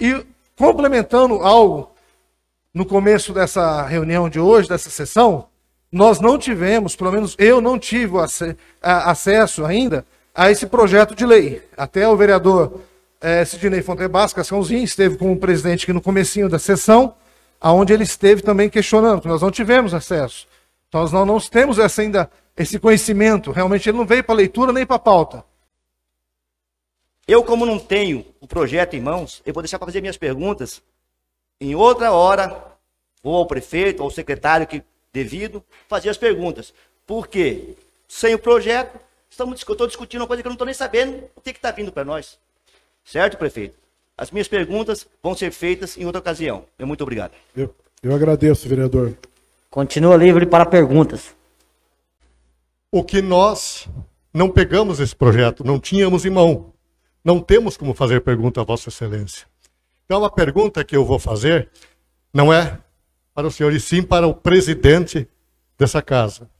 E complementando algo no começo dessa reunião de hoje, dessa sessão, nós não tivemos, pelo menos eu não tive acesso ainda a esse projeto de lei. Até o vereador é, Sidney Fontebas Cascãozinho esteve com o presidente aqui no comecinho da sessão, aonde ele esteve também questionando, que nós não tivemos acesso. Nós não, não temos essa ainda esse conhecimento. Realmente ele não veio para leitura nem para pauta. Eu, como não tenho o projeto em mãos, eu vou deixar para fazer minhas perguntas em outra hora, ou ao prefeito, ou ao secretário que devido, fazer as perguntas. Por quê? Sem o projeto, estamos, eu estou discutindo uma coisa que eu não estou nem sabendo o que está vindo para nós. Certo, prefeito? As minhas perguntas vão ser feitas em outra ocasião. Eu muito obrigado. Eu, eu agradeço, vereador. Continua livre para perguntas. O que nós não pegamos esse projeto, não tínhamos em mão. Não temos como fazer pergunta a Vossa Excelência. Então, a pergunta que eu vou fazer não é para o senhor, e sim para o presidente dessa casa.